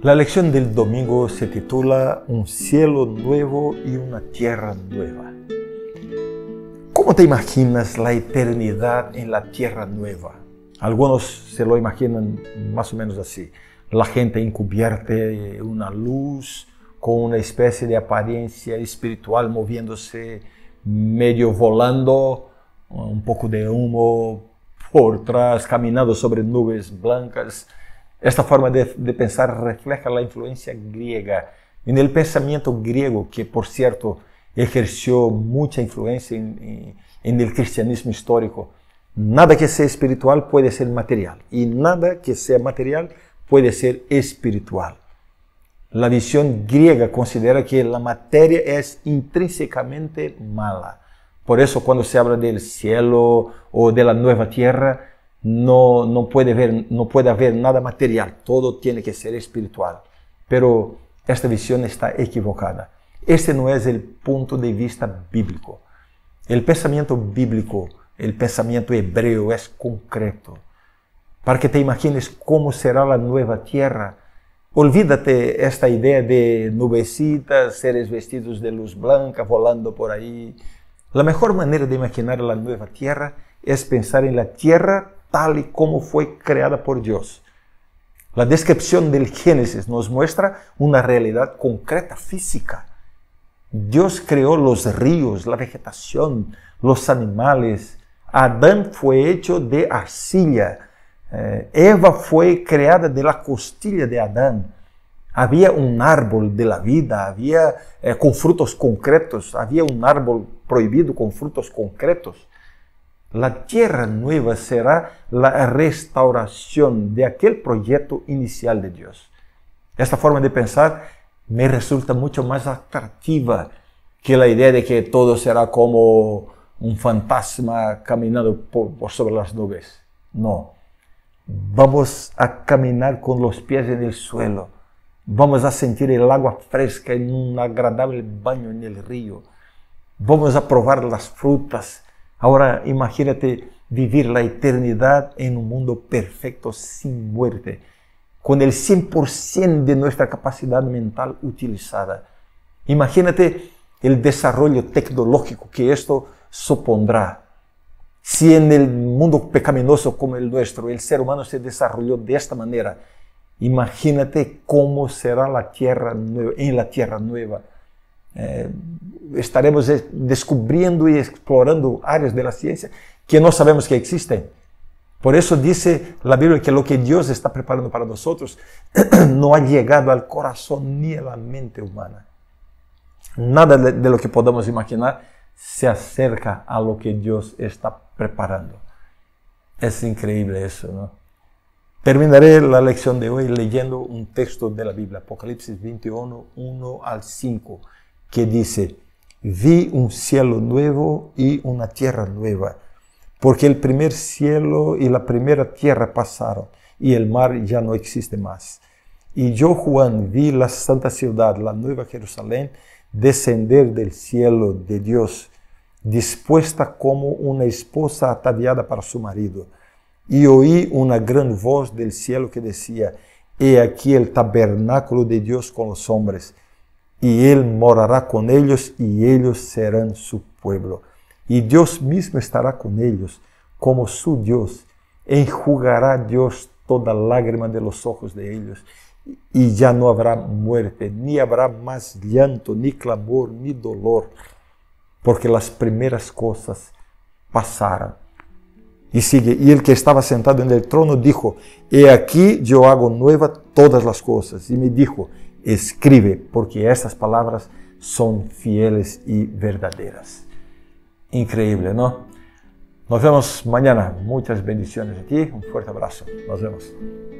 La lección del domingo se titula Un cielo nuevo y una tierra nueva. ¿Cómo te imaginas la eternidad en la tierra nueva? Algunos se lo imaginan más o menos así. La gente encubierta, una luz con una especie de apariencia espiritual moviéndose medio volando, un poco de humo por atrás, caminando sobre nubes blancas. Esta forma de, pensar refleja la influencia griega en el pensamiento griego, que por cierto ejerció mucha influencia en el cristianismo histórico. Nada que sea espiritual puede ser material y nada que sea material puede ser espiritual. La visión griega considera que la materia es intrínsecamente mala. Por eso cuando se habla del cielo o de la nueva tierra, no, no, puede haber, no puede haber nada material, todo tiene que ser espiritual. Pero esta visión está equivocada. Este no es el punto de vista bíblico. El pensamiento bíblico, el pensamiento hebreo es concreto. Para que te imagines cómo será la nueva tierra, olvídate esta idea de nubecitas, seres vestidos de luz blanca volando por ahí. La mejor manera de imaginar la nueva tierra es pensar en la tierra tal y como fue creada por Dios. La descripción del Génesis nos muestra una realidad concreta, física. Dios creó los ríos, la vegetación, los animales. Adán fue hecho de arcilla. Eh, Eva fue creada de la costilla de Adán. Había un árbol de la vida, había eh, con frutos concretos, había un árbol prohibido con frutos concretos. La tierra nueva será la restauración de aquel proyecto inicial de Dios. Esta forma de pensar me resulta mucho más atractiva que la idea de que todo será como un fantasma caminando por, sobre las nubes. No. Vamos a caminar con los pies en el suelo. Vamos a sentir el agua fresca en un agradable baño en el río. Vamos a probar las frutas Ahora imagínate vivir la eternidad en un mundo perfecto sin muerte, con el 100% de nuestra capacidad mental utilizada. Imagínate el desarrollo tecnológico que esto supondrá. Si en el mundo pecaminoso como el nuestro el ser humano se desarrolló de esta manera, imagínate cómo será la tierra en la tierra nueva. Eh, estaremos descubriendo y explorando áreas de la ciencia que no sabemos que existen. Por eso dice la Biblia que lo que Dios está preparando para nosotros no ha llegado al corazón ni a la mente humana. Nada de lo que podamos imaginar se acerca a lo que Dios está preparando. Es increíble eso, ¿no? Terminaré la lección de hoy leyendo un texto de la Biblia, Apocalipsis 21, 1 al 5, que dice, vi un cielo nuevo y una tierra nueva, porque el primer cielo y la primera tierra pasaron y el mar ya no existe más. Y yo, Juan, vi la santa ciudad, la nueva Jerusalén, descender del cielo de Dios, dispuesta como una esposa ataviada para su marido. Y oí una gran voz del cielo que decía, He aquí el tabernáculo de Dios con los hombres y Él morará con ellos y ellos serán su pueblo. Y Dios mismo estará con ellos como su Dios. Enjugará Dios toda lágrima de los ojos de ellos. Y ya no habrá muerte, ni habrá más llanto, ni clamor, ni dolor, porque las primeras cosas pasaron. Y sigue, y el que estaba sentado en el trono dijo, he aquí yo hago nueva todas las cosas. Y me dijo, escribe, porque estas palabras son fieles y verdaderas. Increíble, ¿no? Nos vemos mañana. Muchas bendiciones a ti. Un fuerte abrazo. Nos vemos.